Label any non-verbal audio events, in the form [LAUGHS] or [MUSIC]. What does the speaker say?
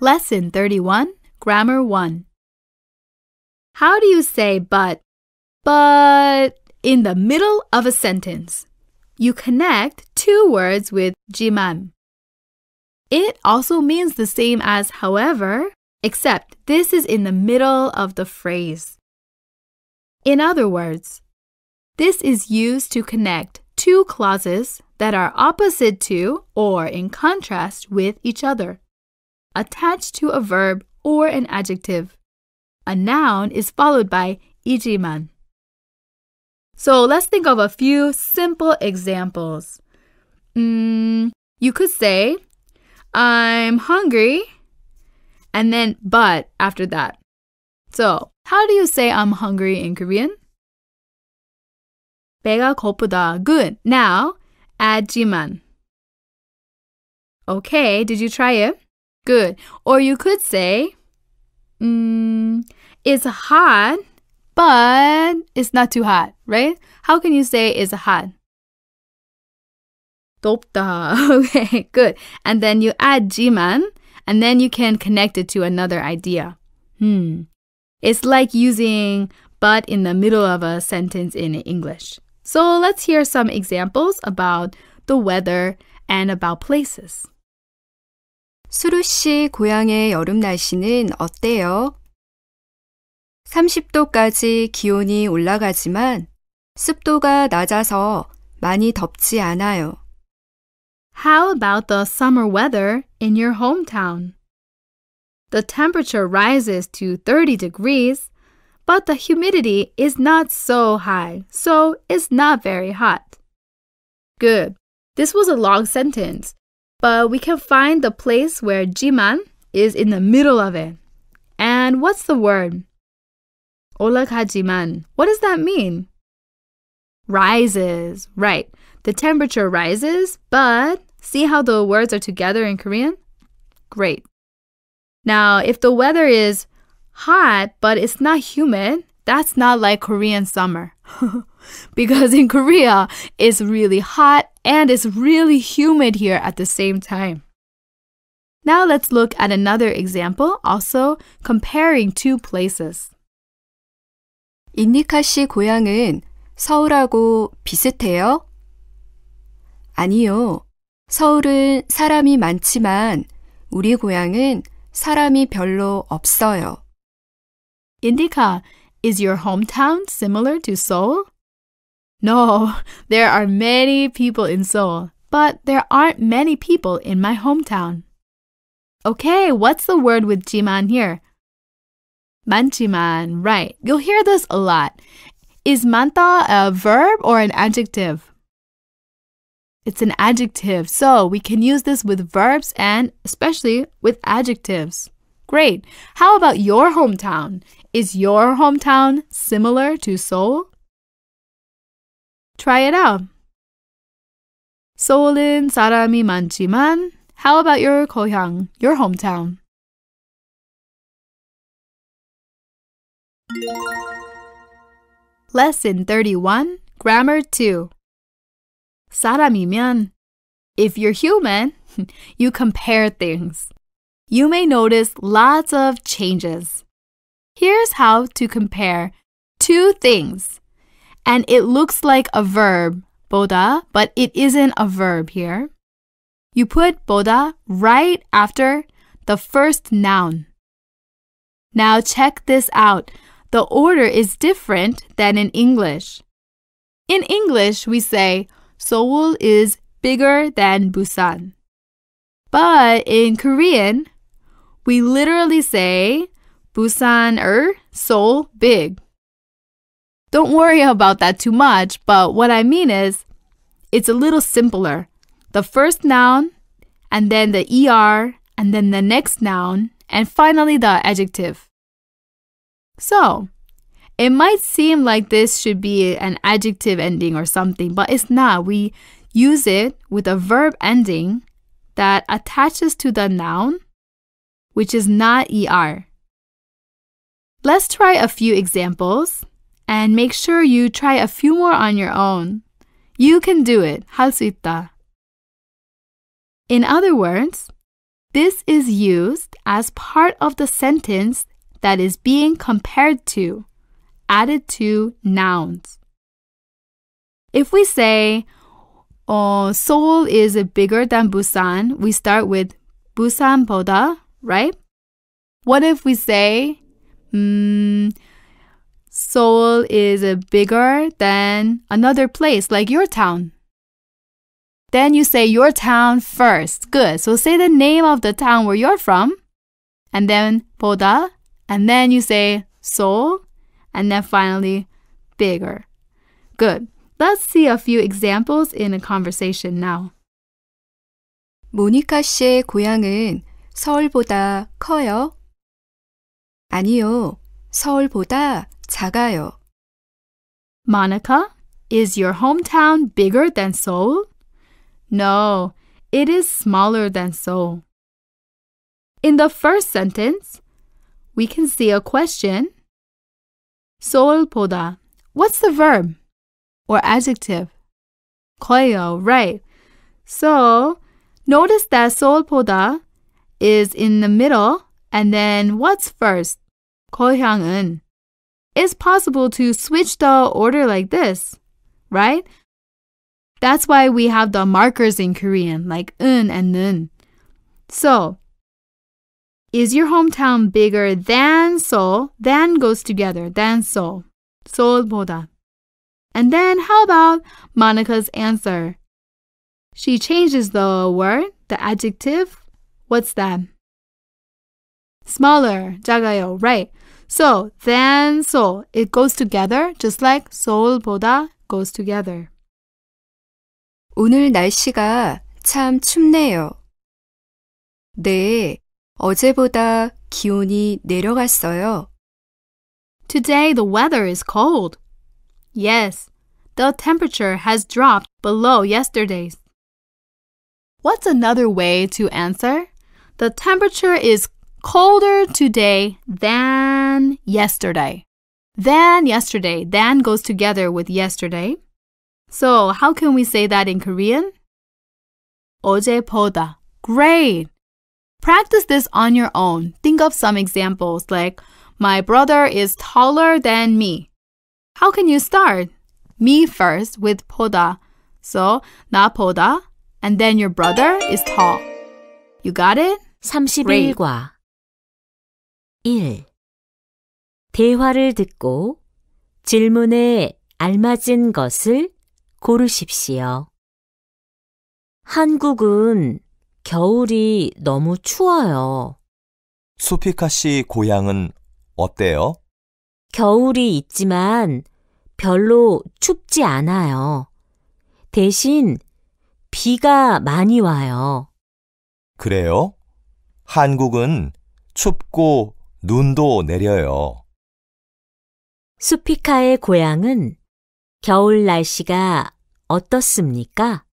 Lesson 31, Grammar 1. How do you say but, but in the middle of a sentence? You connect two words with jiman. It also means the same as however, except this is in the middle of the phrase. In other words, this is used to connect two clauses that are opposite to or in contrast with each other, attached to a verb or an adjective. A noun is followed by ijiman. So let's think of a few simple examples. Mm, you could say, I'm hungry, and then but after that. So, how do you say I'm hungry in Korean? 배가 고프다. Good. Now, 하지만. Okay, did you try it? Good. Or you could say, mm, it's hot, but it's not too hot, right? How can you say it's hot? 덥다. [LAUGHS] okay, good. And then you add 지만, and then you can connect it to another idea. Hmm. It's like using but in the middle of a sentence in English. So let's hear some examples about the weather and about places. 수루 씨 고향의 여름 날씨는 어때요? 30도까지 기온이 올라가지만 습도가 낮아서 많이 덥지 않아요. How about the summer weather in your hometown? The temperature rises to 30 degrees, but the humidity is not so high, so it's not very hot. Good. This was a long sentence, but we can find the place where jiman is in the middle of it. And what's the word? 올라가지만. What does that mean? Rises. Right. The temperature rises, but see how the words are together in Korean? Great. Now, if the weather is hot, but it's not humid. That's not like Korean summer. [LAUGHS] because in Korea, it's really hot and it's really humid here at the same time. Now let's look at another example, also comparing two places. 인니카 씨 고향은 서울하고 비슷해요? 아니요. 서울은 사람이 많지만 우리 고향은 사람이 별로 없어요. Indika, is your hometown similar to Seoul? No, [LAUGHS] there are many people in Seoul, but there aren't many people in my hometown. Okay, what's the word with jiman here? 많지만, right. You'll hear this a lot. Is manta a verb or an adjective? It's an adjective, so we can use this with verbs and especially with adjectives. Great. How about your hometown? Is your hometown similar to Seoul? Try it out. 서울은 사람이 많지만 how about your 고향, your hometown? Lesson 31, Grammar 2. 사람이면 if you're human, [LAUGHS] you compare things. You may notice lots of changes. Here's how to compare two things. And it looks like a verb, 보다, but it isn't a verb here. You put 보다 right after the first noun. Now check this out. The order is different than in English. In English, we say Seoul is bigger than Busan. But in Korean, we literally say Busan er, Seoul big. Don't worry about that too much, but what I mean is it's a little simpler. The first noun, and then the er, and then the next noun, and finally the adjective. So, it might seem like this should be an adjective ending or something, but it's not. We use it with a verb ending that attaches to the noun, which is not er. Let's try a few examples and make sure you try a few more on your own. You can do it. 할 있다. In other words, this is used as part of the sentence that is being compared to, added to nouns. If we say, oh, Seoul is bigger than Busan, we start with Busan보다, right? What if we say, mm, Seoul is bigger than another place, like your town. Then you say your town first. Good. So say the name of the town where you're from, and then 보다, and then you say Seoul, and then finally bigger. Good. Let's see a few examples in a conversation now. 모니카 씨의 고향은 서울보다 커요? 아니요. 서울보다 작아요. Monica, is your hometown bigger than Seoul? No, it is smaller than Seoul. In the first sentence, we can see a question. 서울보다. What's the verb or adjective? 거예요, right. So, notice that 서울보다 is in the middle and then what's first? 거향은. It's possible to switch the order like this, right? That's why we have the markers in Korean, like un and nun. So, is your hometown bigger than Seoul? Than goes together, than Seoul. Seoul보다. And then how about Monica's answer? She changes the word, the adjective. What's that? Smaller, 작아요, right? So, then so It goes together just like soul보다 goes together. 오늘 날씨가 참 춥네요. 네, 어제보다 기온이 내려갔어요. Today the weather is cold. Yes, the temperature has dropped below yesterday's. What's another way to answer? The temperature is colder today than than yesterday. Than yesterday. Than goes together with yesterday. So how can we say that in Korean? 어제보다. Great. Practice this on your own. Think of some examples like, my brother is taller than me. How can you start? Me first with 보다. So, 나보다, and then your brother is tall. You got it? 31과 1 대화를 듣고 질문에 알맞은 것을 고르십시오. 한국은 겨울이 너무 추워요. 수피카 씨 고향은 어때요? 겨울이 있지만 별로 춥지 않아요. 대신 비가 많이 와요. 그래요? 한국은 춥고 눈도 내려요. 수피카의 고향은 겨울 날씨가 어떻습니까?